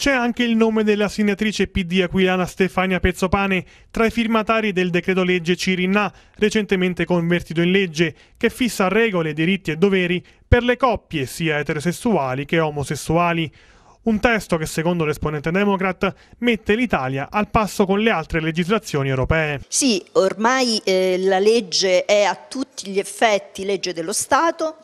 C'è anche il nome della signatrice PD aquilana Stefania Pezzopane tra i firmatari del decreto legge Cirinna, recentemente convertito in legge, che fissa regole, diritti e doveri per le coppie sia eterosessuali che omosessuali. Un testo che secondo l'esponente democrat mette l'Italia al passo con le altre legislazioni europee. Sì, ormai eh, la legge è a tutti gli effetti legge dello Stato,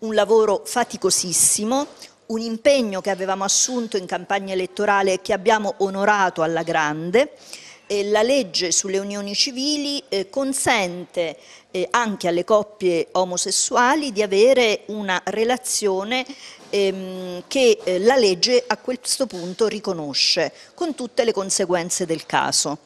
un lavoro faticosissimo, un impegno che avevamo assunto in campagna elettorale e che abbiamo onorato alla grande. la legge sulle unioni civili eh, consente eh, anche alle coppie omosessuali di avere una relazione ehm, che eh, la legge a questo punto riconosce, con tutte le conseguenze del caso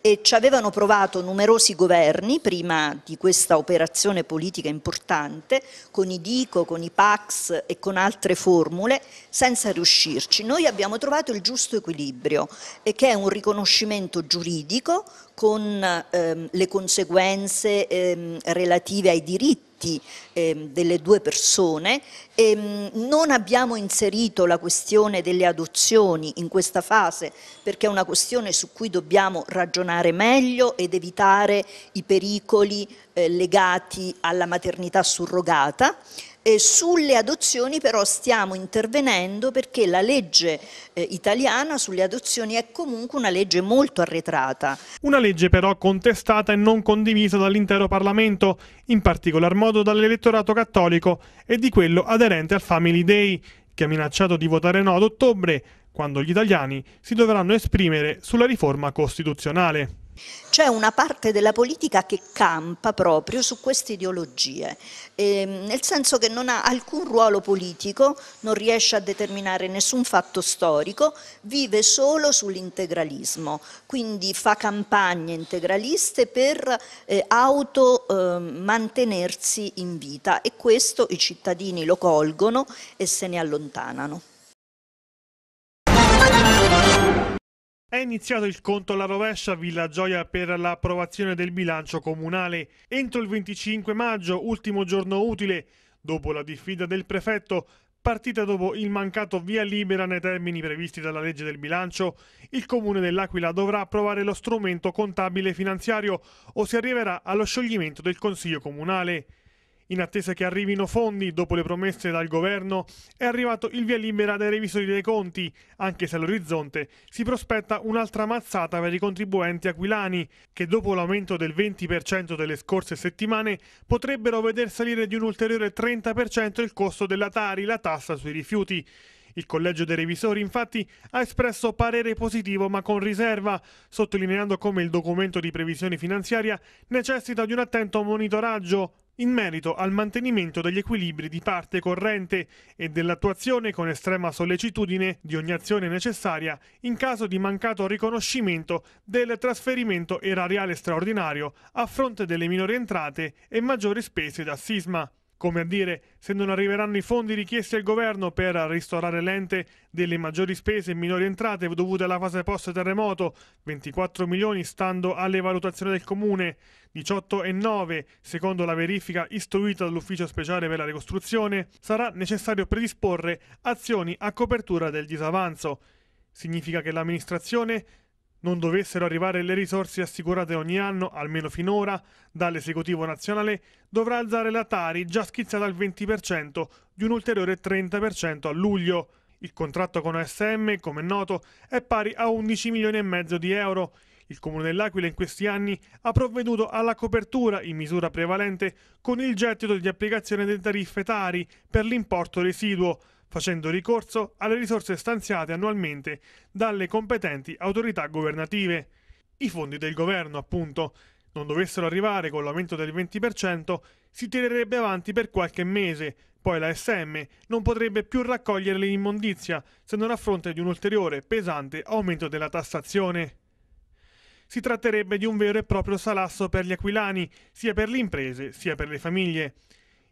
e ci avevano provato numerosi governi prima di questa operazione politica importante, con i DICO, con i PAX e con altre formule, senza riuscirci. Noi abbiamo trovato il giusto equilibrio, che è un riconoscimento giuridico con ehm, le conseguenze ehm, relative ai diritti diritti eh, delle due persone. E, ehm, non abbiamo inserito la questione delle adozioni in questa fase perché è una questione su cui dobbiamo ragionare meglio ed evitare i pericoli eh, legati alla maternità surrogata. Eh, sulle adozioni però stiamo intervenendo perché la legge eh, italiana sulle adozioni è comunque una legge molto arretrata. Una legge però contestata e non condivisa dall'intero Parlamento, in particolar modo dall'elettorato cattolico e di quello aderente al Family Day, che ha minacciato di votare no ad ottobre, quando gli italiani si dovranno esprimere sulla riforma costituzionale. C'è una parte della politica che campa proprio su queste ideologie, ehm, nel senso che non ha alcun ruolo politico, non riesce a determinare nessun fatto storico, vive solo sull'integralismo, quindi fa campagne integraliste per eh, automantenersi ehm, eh, in vita e questo i cittadini lo colgono e se ne allontanano. È iniziato il conto alla rovescia a Villa Gioia per l'approvazione del bilancio comunale. Entro il 25 maggio, ultimo giorno utile, dopo la diffida del prefetto, partita dopo il mancato via libera nei termini previsti dalla legge del bilancio, il Comune dell'Aquila dovrà approvare lo strumento contabile finanziario o si arriverà allo scioglimento del Consiglio Comunale. In attesa che arrivino fondi dopo le promesse dal governo, è arrivato il via libera dai revisori dei conti, anche se all'orizzonte si prospetta un'altra mazzata per i contribuenti aquilani, che dopo l'aumento del 20% delle scorse settimane potrebbero veder salire di un ulteriore 30% il costo della Tari, la tassa sui rifiuti. Il Collegio dei Revisori infatti ha espresso parere positivo ma con riserva, sottolineando come il documento di previsione finanziaria necessita di un attento monitoraggio in merito al mantenimento degli equilibri di parte corrente e dell'attuazione con estrema sollecitudine di ogni azione necessaria in caso di mancato riconoscimento del trasferimento erariale straordinario a fronte delle minori entrate e maggiori spese da sisma. Come a dire, se non arriveranno i fondi richiesti al governo per ristorare l'ente delle maggiori spese e minori entrate dovute alla fase post-terremoto, 24 milioni stando alle valutazioni del comune, 18,9 secondo la verifica istruita dall'Ufficio speciale per la ricostruzione, sarà necessario predisporre azioni a copertura del disavanzo. Significa che l'amministrazione non dovessero arrivare le risorse assicurate ogni anno, almeno finora, dall'esecutivo nazionale, dovrà alzare la Tari già schizzata al 20% di un ulteriore 30% a luglio. Il contratto con OSM, come è noto, è pari a 11 milioni e mezzo di euro. Il Comune dell'Aquila in questi anni ha provveduto alla copertura in misura prevalente con il gettito di applicazione delle tariffe Tari per l'importo residuo facendo ricorso alle risorse stanziate annualmente dalle competenti autorità governative. I fondi del governo, appunto, non dovessero arrivare con l'aumento del 20%, si tirerebbe avanti per qualche mese, poi la SM non potrebbe più raccogliere l'immondizia se non a fronte di un ulteriore pesante aumento della tassazione. Si tratterebbe di un vero e proprio salasso per gli aquilani, sia per le imprese sia per le famiglie.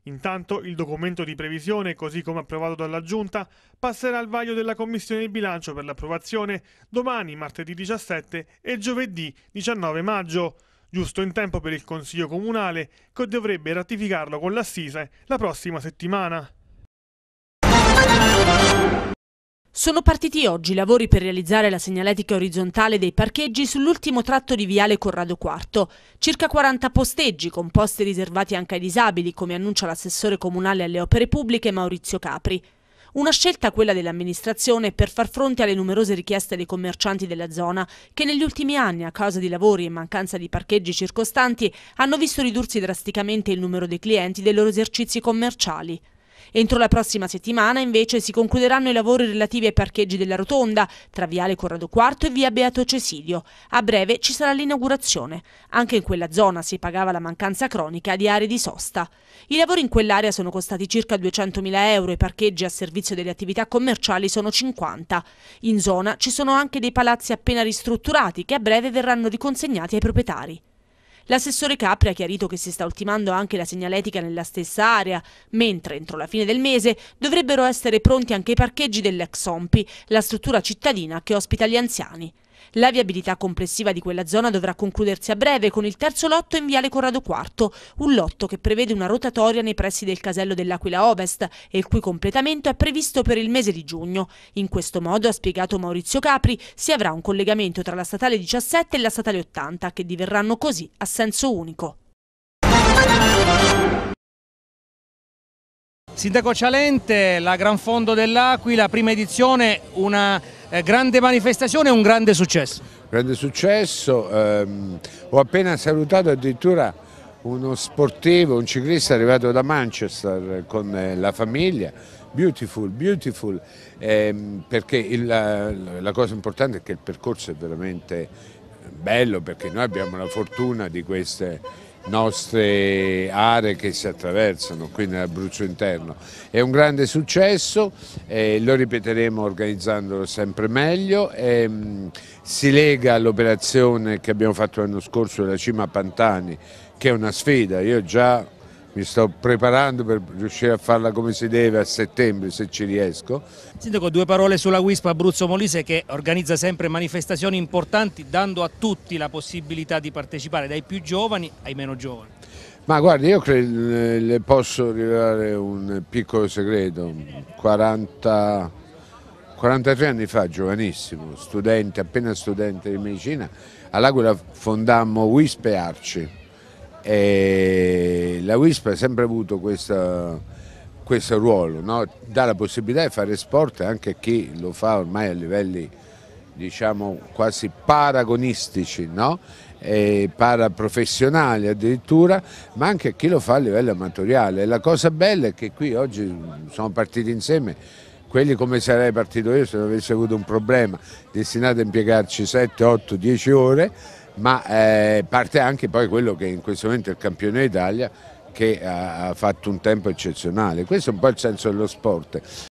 Intanto il documento di previsione, così come approvato dalla Giunta, passerà al vaglio della Commissione di bilancio per l'approvazione domani, martedì 17 e giovedì 19 maggio, giusto in tempo per il Consiglio Comunale che dovrebbe ratificarlo con l'assise la prossima settimana. Sono partiti oggi i lavori per realizzare la segnaletica orizzontale dei parcheggi sull'ultimo tratto di viale Corrado IV. Circa 40 posteggi, con posti riservati anche ai disabili, come annuncia l'assessore comunale alle opere pubbliche Maurizio Capri. Una scelta quella dell'amministrazione per far fronte alle numerose richieste dei commercianti della zona che negli ultimi anni, a causa di lavori e mancanza di parcheggi circostanti, hanno visto ridursi drasticamente il numero dei clienti dei loro esercizi commerciali. Entro la prossima settimana invece si concluderanno i lavori relativi ai parcheggi della rotonda tra Viale Corrado IV e Via Beato Cesilio. A breve ci sarà l'inaugurazione. Anche in quella zona si pagava la mancanza cronica di aree di sosta. I lavori in quell'area sono costati circa 200.000 euro, e i parcheggi a servizio delle attività commerciali sono 50. In zona ci sono anche dei palazzi appena ristrutturati che a breve verranno riconsegnati ai proprietari. L'assessore Capri ha chiarito che si sta ultimando anche la segnaletica nella stessa area, mentre entro la fine del mese dovrebbero essere pronti anche i parcheggi dell'ex Ompi, la struttura cittadina che ospita gli anziani. La viabilità complessiva di quella zona dovrà concludersi a breve con il terzo lotto in Viale Corrado IV, un lotto che prevede una rotatoria nei pressi del casello dell'Aquila Ovest e il cui completamento è previsto per il mese di giugno. In questo modo, ha spiegato Maurizio Capri, si avrà un collegamento tra la statale 17 e la statale 80 che diverranno così a senso unico. Sindaco Cialente, la Gran Fondo dell'Aquila, prima edizione, una eh, grande manifestazione e un grande successo. Grande successo, ehm, ho appena salutato addirittura uno sportivo, un ciclista arrivato da Manchester con eh, la famiglia, beautiful, beautiful, ehm, perché il, la, la cosa importante è che il percorso è veramente bello perché noi abbiamo la fortuna di queste nostre aree che si attraversano qui nell'Abruzzo interno. È un grande successo, eh, lo ripeteremo organizzandolo sempre meglio, eh, si lega all'operazione che abbiamo fatto l'anno scorso della Cima Pantani che è una sfida, io già mi sto preparando per riuscire a farla come si deve a settembre se ci riesco. Sindaco, due parole sulla WISP Abruzzo Molise che organizza sempre manifestazioni importanti dando a tutti la possibilità di partecipare, dai più giovani ai meno giovani. Ma guarda, io credo, le posso rivelare un piccolo segreto, 40, 43 anni fa, giovanissimo, studente, appena studente di medicina, all'Aquila fondammo WISP e Arci e la WISP ha sempre avuto questa, questo ruolo, no? dà la possibilità di fare sport anche a chi lo fa ormai a livelli diciamo, quasi paragonistici, no? paraprofessionali addirittura, ma anche a chi lo fa a livello amatoriale. la cosa bella è che qui oggi sono partiti insieme quelli come sarei partito io se non avessi avuto un problema, destinato a impiegarci 7, 8, 10 ore, ma eh, parte anche poi quello che in questo momento è il campione d'Italia che ha fatto un tempo eccezionale. Questo è un po' il senso dello sport.